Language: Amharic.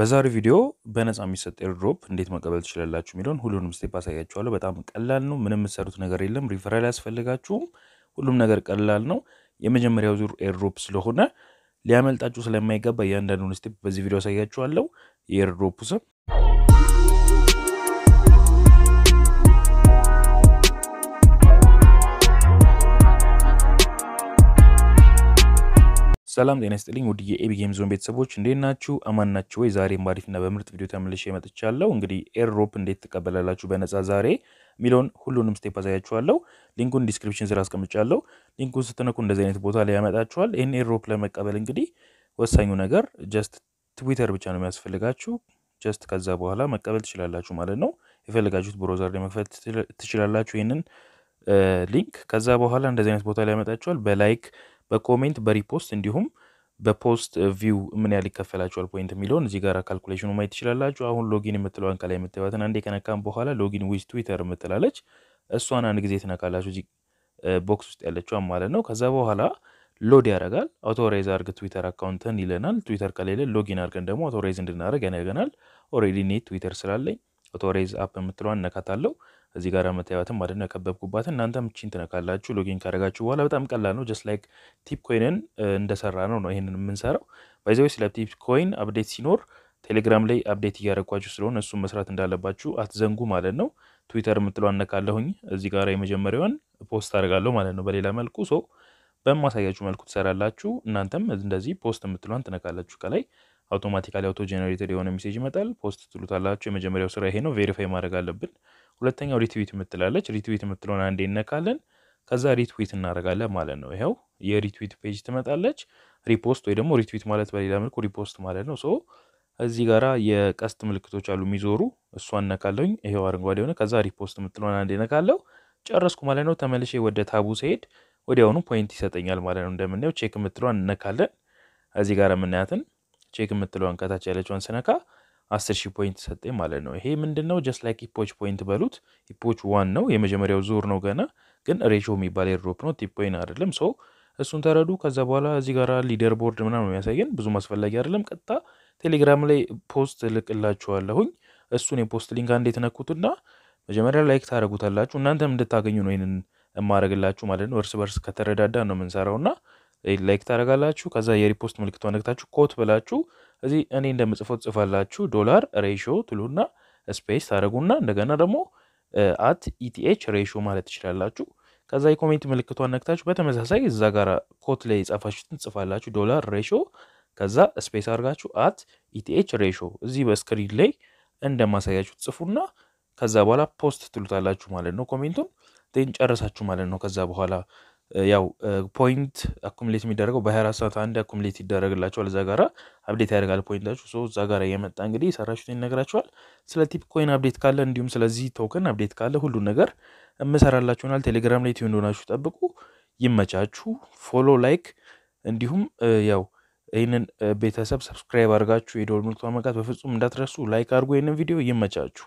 በዛሬው ቪዲዮ በነፃ የሚሰጥ ኤርድሮፕ እንዴት መቀበል ትችላላችሁ የሚለውን ሁሉንም ስቴፕ አሳያችኋለሁ። በጣም ቀላል ነው። ምንም የምትሰሩት ነገር የለም። ሪፈራል ያስፈልጋችሁም ሁሉም ነገር ቀላል ነው። የመጀመሪያው ዙር ኤርድሮፕ ስለሆነ ሊያመልጣችሁ ስለማይገባ እያንዳንዱን ስቴፕ በዚህ ቪዲዮ አሳያችኋለሁ። የኤርድሮፕ ስም ሰላም ጤና ይስጥልኝ ውድ የኤቢ ጌም ዞን ቤተሰቦች እንዴት ናችሁ? አማን ናችሁ ወይ? ዛሬም በአሪፍና በምርጥ ቪዲዮ ተመልሼ መጥቻለሁ። እንግዲህ ኤርድሮፕ እንዴት ትቀበላላችሁ በነፃ ዛሬ የሚለውን ሁሉንም ስቴፕ አሳያችኋለሁ። ሊንኩን ዲስክሪፕሽን ስራ አስቀምጫለሁ። ሊንኩን ስትነኩ እንደዚህ አይነት ቦታ ላይ ያመጣችኋል። ይህን ኤርድሮፕ ለመቀበል እንግዲህ ወሳኙ ነገር ጀስት ትዊተር ብቻ ነው የሚያስፈልጋችሁ። ጀስት ከዛ በኋላ መቀበል ትችላላችሁ ማለት ነው። የፈለጋችሁት ብሮዘር ላይ መክፈት ትችላላችሁ ይህንን ሊንክ። ከዛ በኋላ እንደዚህ አይነት ቦታ ላይ ያመጣችኋል። በላይክ በኮሜንት በሪፖስት እንዲሁም በፖስት ቪው ምን ያህል ይከፈላችኋል ፖይንት የሚለውን እዚህ ጋር ካልኩሌሽኑ ማየት ትችላላችሁ። አሁን ሎጊን የምትለዋን ከላይ የምትባትን አንዴ ከነካም በኋላ ሎጊን ዊዝ ትዊተር የምትላለች እሷን አንድ ጊዜ ትነካላችሁ እዚህ ቦክስ ውስጥ ያለችዋን ማለት ነው። ከዛ በኋላ ሎድ ያደርጋል። አውቶራይዝ አርግ ትዊተር አካውንትን ይለናል። ትዊተር ከሌለ ሎጊን አርገን ደግሞ አውቶራይዝ እንድናደርግ ያነገናል። ኦልሬዲ እኔ ትዊተር ስላለኝ አውቶራይዝ አፕ የምትለዋን እነካታለሁ። እዚህ ጋር መታየዋትም ማለት ነው የከበብኩባትን እናንተም ቺን ትነካላችሁ። ሎጊን ካደረጋችሁ በኋላ በጣም ቀላል ነው። ጀስት ላይክ ቲፕ ኮይንን እንደሰራ ነው ነው ይህንን የምንሰራው። ባይዘ ስለ ቲፕ ኮይን አፕዴት ሲኖር ቴሌግራም ላይ አፕዴት እያደረግኳችሁ ስለሆነ እሱን መስራት እንዳለባችሁ አትዘንጉ ማለት ነው። ትዊተር የምትለው አነካለሁኝ እዚህ ጋር የመጀመሪያዋን ፖስት አደርጋለሁ ማለት ነው። በሌላ መልኩ ሰው በማሳያችሁ መልኩ ትሰራላችሁ። እናንተም እንደዚህ ፖስት የምትለዋን ትነካላችሁ ከላይ አውቶማቲካሊ አውቶ ጄኔሬትድ የሆነ ሜሴጅ ይመጣል። ፖስት ትሉታላችሁ። የመጀመሪያው ስራ ይሄ ነው። ቬሪፋይ ማድረግ አለብን። ሁለተኛው ሪትዊት የምትላለች ሪትዊት የምትለውን አንዴ እነካለን። ከዛ ሪትዊት እናደርጋለን ማለት ነው። ይኸው የሪትዊት ፔጅ ትመጣለች። ሪፖስት ወይ ደግሞ ሪትዊት ማለት በሌላ መልኩ ሪፖስት ማለት ነው። ሶ እዚህ ጋራ የቀስት ምልክቶች አሉ የሚዞሩ፣ እሷን ነካለሁኝ። ይሄው አረንጓዴ ሆነ። ከዛ ሪፖስት የምትለውን አንዴ ነካለሁ። ጨረስኩ ማለት ነው። ተመልሼ ወደ ታቡ ስሄድ ወዲያውኑ ፖይንት ይሰጠኛል ማለት ነው። እንደምናየው ቼክ የምትለዋን እነካለን። እዚህ ጋር የምናያትን ቼክ የምትለዋን ከታች ያለችዋን ስነካ አስር ሺህ ፖይንት ሰጠኝ ማለት ነው። ይሄ ምንድን ነው? ጀስት ላይክ ሂፖች ፖይንት በሉት። ሂፖች ዋን ነው የመጀመሪያው ዙር ነው ገና ግን ሬሾ የሚባል ኤርድሮፕ ነው ቲፕ ፖይንት አይደለም። ሶ እሱን ተረዱ። ከዛ በኋላ እዚህ ጋር ሊደር ቦርድ ምናምን የሚያሳየን ብዙም አስፈላጊ አይደለም። ቀጥታ ቴሌግራም ላይ ፖስት ልቅላችኋለሁኝ። እሱን የፖስት ሊንክ አንዴ ትነኩትና መጀመሪያ ላይክ ታደረጉታላችሁ። እናንተም እንድታገኙ ነው ይህንን የማደረግላችሁ ማለት ነው። እርስ በርስ ከተረዳዳ ነው የምንሰራውና ላይክ ታደረጋላችሁ። ከዛ የሪፖስት ምልክቷ ነግታችሁ ኮት ብላችሁ እዚህ እኔ እንደምጽፎ ጽፋላችሁ ዶላር ሬሾ ትሉና ስፔስ ታደረጉና እንደገና ደግሞ አት ኢቲኤች ሬሾ ማለት ትችላላችሁ። ከዛ የኮሜንት ምልክቷን ነክታችሁ በተመሳሳይ እዛ ጋር ኮት ላይ የጻፋችሁትን ጽፋላችሁ ዶላር ሬሾ ከዛ ስፔስ አድርጋችሁ አት ኢቲኤች ሬሾ እዚህ በስክሪን ላይ እንደማሳያችሁ ትጽፉና ከዛ በኋላ ፖስት ትሉታላችሁ ማለት ነው። ኮሜንቱን ጨረሳችሁ ማለት ነው። ከዛ በኋላ ያው ፖይንት አኩምሌት የሚደረገው በ24 ሰዓት አንድ አኩምሌት ይደረግላቸዋል። እዛ ጋራ አብዴት ያደርጋል ፖይንታችሁ። ሶ እዛ ጋራ የመጣ እንግዲህ የሰራችሁትን ይነግራችኋል። ስለ ቲፕ ኮይን አብዴት ካለ እንዲሁም ስለዚህ ቶክን አብዴት ካለ ሁሉን ነገር እምሰራላችሁናል። ቴሌግራም ላይ ቲዩን ጠብቁ። ይመቻችሁ። ፎሎ፣ ላይክ እንዲሁም ያው ይህንን ቤተሰብ ሰብስክራይብ አድርጋችሁ የደወል ምልክቱን መምታት በፍጹም እንዳትረሱ። ላይክ አድርጎ ይህንን ቪዲዮ ይመቻችሁ።